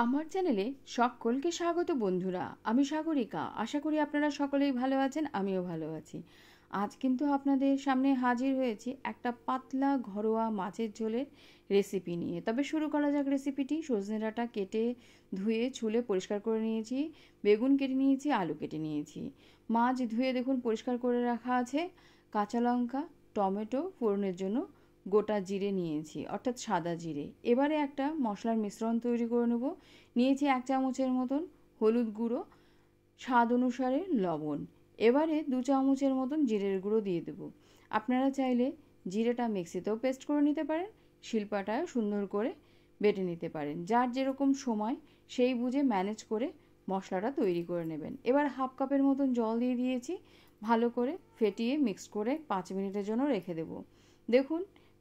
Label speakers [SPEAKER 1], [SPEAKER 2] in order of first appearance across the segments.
[SPEAKER 1] আমার চ্যানেলে সকলকে স্বাগত বন্ধুরা আমি সাগরিকা আশা করি আপনারা সকলেই ভালো আছেন আমিও ভালো আছি আজ কিন্তু আপনাদের সামনে হাজির হয়েছি একটা পাতলা ঘরোয়া মাছের ঝোলের রেসিপি নিয়ে তবে শুরু করা যাক রেসিপিটি সজনে ডাঁটা কেটে ধুয়ে ছুলে পরিষ্কার করে নিয়েছি বেগুন কেটে নিয়েছি আলু কেটে নিয়েছি মাছ ধুয়ে দেখুন পরিষ্কার করে রাখা আছে কাঁচা লঙ্কা টমেটো ফোড়নের জন্য গোটা জিরে নিয়েছি অর্থাৎ সাদা জিরে এবারে একটা মশলার মিশ্রণ তৈরি করে নেব নিয়েছি এক চামচের মতন হলুদ গুঁড়ো স্বাদ অনুসারে লবণ এবারে দু চামচের মতন জিরের গুঁড়ো দিয়ে দেবো আপনারা চাইলে জিরেটা মিক্সিতেও পেস্ট করে নিতে পারেন শিল্পাটাও সুন্দর করে বেটে নিতে পারেন যার যেরকম সময় সেই বুঝে ম্যানেজ করে মশলাটা তৈরি করে নেবেন এবার হাফ কাপের মতন জল দিয়ে দিয়েছি ভালো করে ফেটিয়ে মিক্স করে পাঁচ মিনিটের জন্য রেখে দেব দেখুন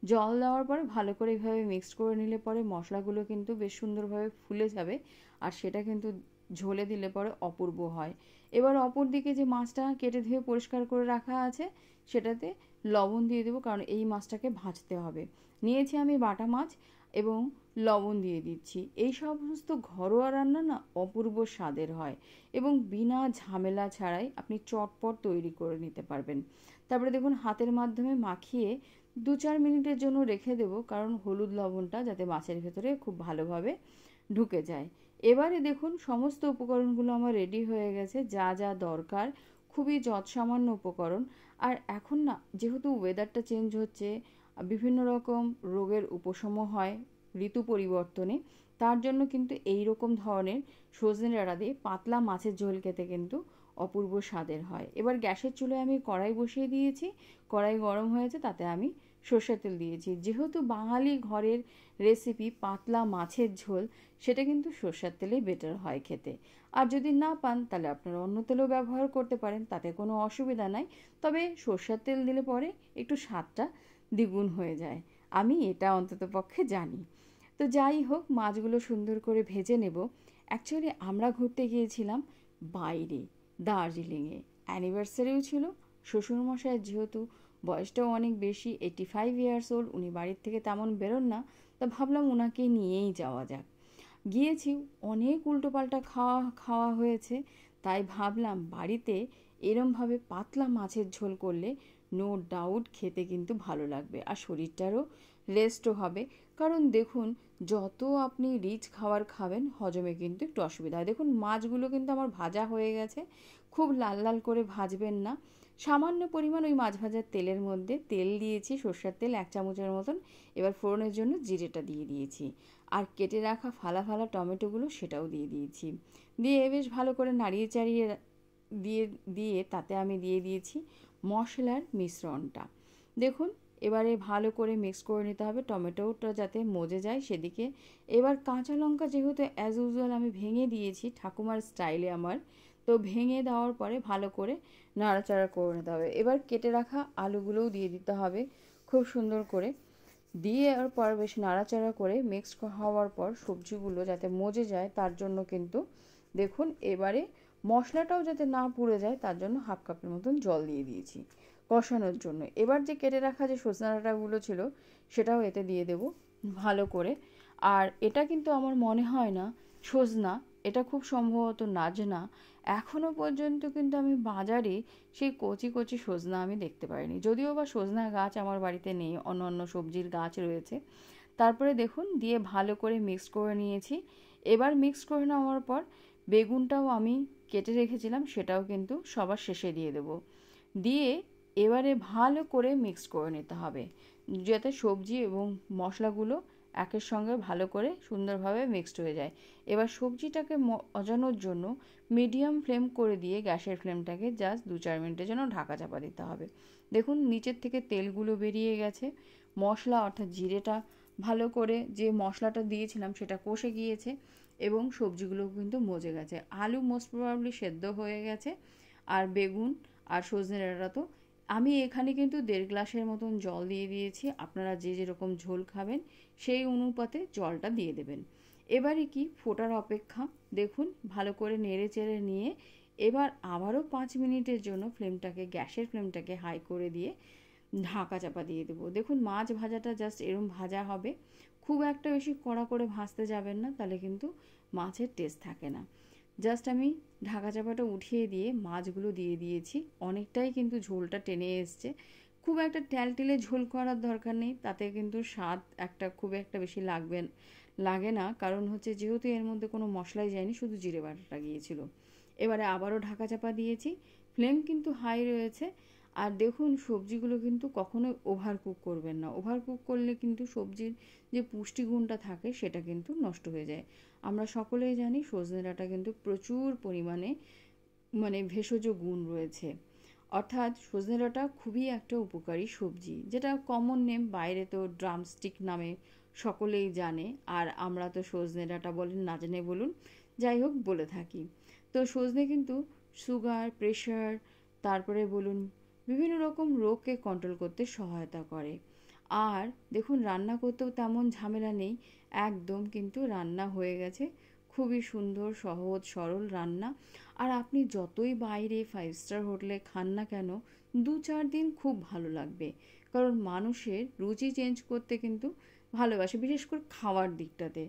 [SPEAKER 1] জল দেওয়ার পরে ভালো করে এভাবে মিক্সড করে নিলে পরে মশলাগুলো কিন্তু বেশ সুন্দরভাবে ফুলে যাবে আর সেটা কিন্তু ঝোলে দিলে পরে অপূর্ব হয় এবার অপর দিকে যে মাছটা কেটে ধুয়ে পরিষ্কার করে রাখা আছে সেটাতে লবণ দিয়ে দেবো কারণ এই মাছটাকে ভাজতে হবে নিয়েছি আমি বাটা মাছ এবং লবণ দিয়ে দিচ্ছি এই সমস্ত ঘরোয়া রান্না না অপূর্ব স্বাদের হয় এবং বিনা ঝামেলা ছাড়াই আপনি চটপট তৈরি করে নিতে পারবেন তারপরে দেখুন হাতের মাধ্যমে মাখিয়ে দু চার মিনিটের জন্য রেখে দেব কারণ হলুদ লবণটা যাতে মাছের ভেতরে খুব ভালোভাবে ঢুকে যায় এবারে দেখুন সমস্ত উপকরণগুলো আমার রেডি হয়ে গেছে যা যা দরকার খুবই যৎসামান্য উপকরণ আর এখন না যেহেতু ওয়েদারটা চেঞ্জ হচ্ছে বিভিন্ন রকম রোগের উপশম হয় ঋতু পরিবর্তনে তার জন্য কিন্তু এই রকম ধরনের সজনে ডাঁড়া দিয়ে পাতলা মাছের ঝোল খেতে কিন্তু অপূর্ব স্বাদের হয় এবার গ্যাসের চুলোয় আমি কড়াই বসিয়ে দিয়েছি কড়াই গরম হয়েছে তাতে আমি সর্ষের তেল দিয়েছি যেহেতু বাঙালি ঘরের রেসিপি পাতলা মাছের ঝোল সেটা কিন্তু সর্ষের তেলে বেটার হয় খেতে আর যদি না পান তাহলে আপনারা অন্য তেলও ব্যবহার করতে পারেন তাতে কোনো অসুবিধা নাই তবে সর্ষের তেল দিলে পরে একটু স্বাদটা দ্বিগুণ হয়ে যায় আমি এটা অন্তত পক্ষে জানি তো যাই হোক মাছগুলো সুন্দর করে ভেজে নেব অ্যাকচুয়ালি আমরা ঘুরতে গিয়েছিলাম বাইরে দার্জিলিংয়ে অ্যানিভার্সারিও ছিল শ্বশুরমশাইয়ের যেহেতু বয়সটাও অনেক বেশি এইটি ফাইভ ইয়ার্স ওল্ড উনি বাড়ির থেকে তেমন বেরোন না তা ভাবলাম ওনাকে নিয়েই যাওয়া যাক গিয়েছি অনেক উল্টোপাল্টা খাওয়া খাওয়া হয়েছে তাই ভাবলাম বাড়িতে এরমভাবে পাতলা মাছের ঝোল করলে নো ডাউট খেতে কিন্তু ভালো লাগবে আর শরীরটারও রেস্টও হবে কারণ দেখুন যত আপনি রিচ খাবার খাবেন হজমে কিন্তু একটু অসুবিধা হয় দেখুন মাছগুলো কিন্তু আমার ভাজা হয়ে গেছে খুব লাল লাল করে ভাজবেন না সামান্য পরিমাণ ওই মাছ ভাজার তেলের মধ্যে তেল দিয়েছি সর্ষার তেল এক চামচের মতন এবার ফোড়নের জন্য জিরেটা দিয়ে দিয়েছি আর কেটে রাখা ফালা ফালা টমেটোগুলো সেটাও দিয়ে দিয়েছি দিয়ে বেশ ভালো করে নাড়িয়ে চাড়িয়ে দিয়ে দিয়ে তাতে আমি দিয়ে দিয়েছি মশলার মিশ্রণটা দেখুন এবারে ভালো করে মিক্স করে নিতে হবে টমেটোটা যাতে মজে যায় সেদিকে এবার কাঁচা লঙ্কা যেহেতু অ্যাজ ইউজুয়াল আমি ভেঙে দিয়েছি ঠাকুমার স্টাইলে আমার তো ভেঙে দেওয়ার পরে ভালো করে নাড়াচাড়া করে নিতে হবে এবার কেটে রাখা আলুগুলোও দিয়ে দিতে হবে খুব সুন্দর করে দিয়ে আর পর বেশ নাড়াচাড়া করে মিক্স হওয়ার পর সবজিগুলো যাতে মজে যায় তার জন্য কিন্তু দেখুন এবারে মশলাটাও যাতে না পুড়ে যায় তার জন্য হাফ কাপের মতন জল দিয়ে দিয়েছি কষানোর জন্য এবার যে কেটে রাখা যে সজনা ডাঁটাগুলো ছিল সেটাও এতে দিয়ে দেব ভালো করে আর এটা কিন্তু আমার মনে হয় না সজনা এটা খুব সম্ভবত নাজনা এখনও পর্যন্ত কিন্তু আমি বাজারে সেই কচি কচি সজনা আমি দেখতে পাইনি যদিও বা সজনা গাছ আমার বাড়িতে নেই অন্য অন্য সবজির গাছ রয়েছে তারপরে দেখুন দিয়ে ভালো করে মিক্স করে নিয়েছি এবার মিক্স করে নেওয়ার পর বেগুনটাও আমি কেটে রেখেছিলাম সেটাও কিন্তু সবার শেষে দিয়ে দেব দিয়ে এবারে ভালো করে মিক্স করে নিতে হবে যাতে সবজি এবং মশলাগুলো একের সঙ্গে ভালো করে সুন্দরভাবে মিক্সড হয়ে যায় এবার সবজিটাকে অজানোর জন্য মিডিয়াম ফ্লেম করে দিয়ে গ্যাসের ফ্লেমটাকে জাস্ট দু চার মিনিটের জন্য ঢাকা চাপা দিতে হবে দেখুন নিচের থেকে তেলগুলো বেরিয়ে গেছে মশলা অর্থাৎ জিরেটা ভালো করে যে মশলাটা দিয়েছিলাম সেটা কষে গিয়েছে এবং সবজিগুলো কিন্তু মজে গেছে আলু মোস্ট প্রবাবলি সেদ্ধ হয়ে গেছে আর বেগুন আর সজনে ডাঁটা তো আমি এখানে কিন্তু দেড় গ্লাসের মতন জল দিয়ে দিয়েছি আপনারা যে যেরকম ঝোল খাবেন সেই অনুপাতে জলটা দিয়ে দেবেন এবারে কি ফোটার অপেক্ষা দেখুন ভালো করে নেড়ে চেড়ে নিয়ে এবার আবারও পাঁচ মিনিটের জন্য ফ্লেমটাকে গ্যাসের ফ্লেমটাকে হাই করে দিয়ে ঢাকা চাপা দিয়ে দেবো দেখুন মাছ ভাজাটা জাস্ট এরম ভাজা হবে খুব একটা বেশি কড়া করে ভাজতে যাবেন না তাহলে কিন্তু মাছের টেস্ট থাকে না জাস্ট আমি ঢাকা চাপাটা উঠিয়ে দিয়ে মাছগুলো দিয়ে দিয়েছি অনেকটাই কিন্তু ঝোলটা টেনে এসছে খুব একটা ট্যালটিলে ঝোল করার দরকার নেই তাতে কিন্তু স্বাদ একটা খুব একটা বেশি লাগবে লাগে না কারণ হচ্ছে যেহেতু এর মধ্যে কোনো মশলাই যায়নি শুধু জিরে বাটাটা গিয়েছিল এবারে আবারও ঢাকা চাপা দিয়েছি ফ্লেম কিন্তু হাই রয়েছে আর দেখুন সবজিগুলো কিন্তু কখনোই ওভার কুক করবেন না ওভার কুক করলে কিন্তু সবজির যে পুষ্টিগুণটা থাকে সেটা কিন্তু নষ্ট হয়ে যায় আমরা সকলেই জানি সজনে ডাঁটা কিন্তু প্রচুর পরিমাণে মানে ভেষজ গুণ রয়েছে অর্থাৎ সজনে ডাঁটা খুবই একটা উপকারী সবজি যেটা কমন নেম বাইরে তো ড্রামস্টিক নামে সকলেই জানে আর আমরা তো সজনে ডাঁটা বলেন না জানে বলুন যাই হোক বলে থাকি তো সজনে কিন্তু সুগার প্রেশার তারপরে বলুন বিভিন্ন রকম রোগকে কন্ট্রোল করতে সহায়তা করে আর দেখুন রান্না করতেও তেমন ঝামেলা নেই একদম কিন্তু রান্না হয়ে গেছে খুবই সুন্দর সহজ সরল রান্না আর আপনি যতই বাইরে ফাইভ স্টার হোটেলে খান না কেন দু চার দিন খুব ভালো লাগবে কারণ মানুষের রুচি চেঞ্জ করতে কিন্তু ভালোবাসে বিশেষ করে খাওয়ার দিকটাতে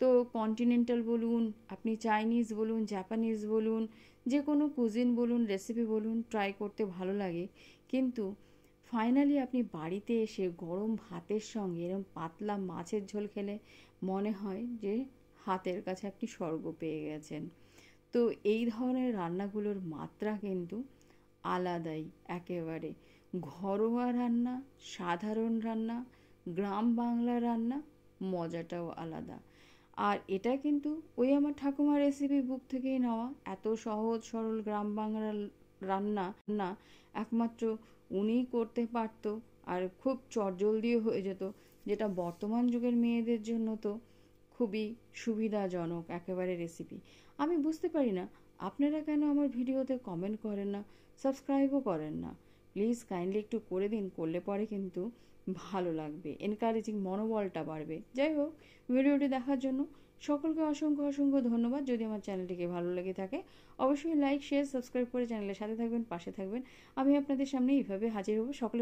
[SPEAKER 1] তো কন্টিনেন্টাল বলুন আপনি চাইনিজ বলুন জাপানিজ বলুন যে কোনো কুজিন বলুন রেসিপি বলুন ট্রাই করতে ভালো লাগে কিন্তু ফাইনালি আপনি বাড়িতে এসে গরম ভাতের সঙ্গে এরম পাতলা মাছের ঝোল খেলে মনে হয় যে হাতের কাছে আপনি স্বর্গ পেয়ে গেছেন তো এই ধরনের রান্নাগুলোর মাত্রা কিন্তু আলাদাই একেবারে ঘরোয়া রান্না সাধারণ রান্না গ্রাম বাংলা রান্না মজাটাও আলাদা আর এটা কিন্তু ওই আমার ঠাকুমার রেসিপি বুক থেকেই নেওয়া এত সহজ সরল গ্রাম বাংলার রান্না না একমাত্র উনিই করতে পারত আর খুব চটজলদিও হয়ে যেত যেটা বর্তমান যুগের মেয়েদের জন্য তো খুবই সুবিধাজনক একেবারে রেসিপি আমি বুঝতে পারি না আপনারা কেন আমার ভিডিওতে কমেন্ট করেন না সাবস্ক্রাইবও করেন না প্লিজ কাইন্ডলি একটু করে দিন করলে পরে কিন্তু ভালো লাগবে এনকারেজিং মনোবলটা বাড়বে যাই হোক ভিডিওটি দেখার জন্য সকলকে অসংখ্য অসংখ্য ধন্যবাদ যদি আমার চ্যানেলটিকে ভালো লেগে থাকে অবশ্যই লাইক শেয়ার সাবস্ক্রাইব করে চ্যানেলের সাথে থাকবেন পাশে থাকবেন আমি আপনাদের সামনে এইভাবে হাজির হব সকলে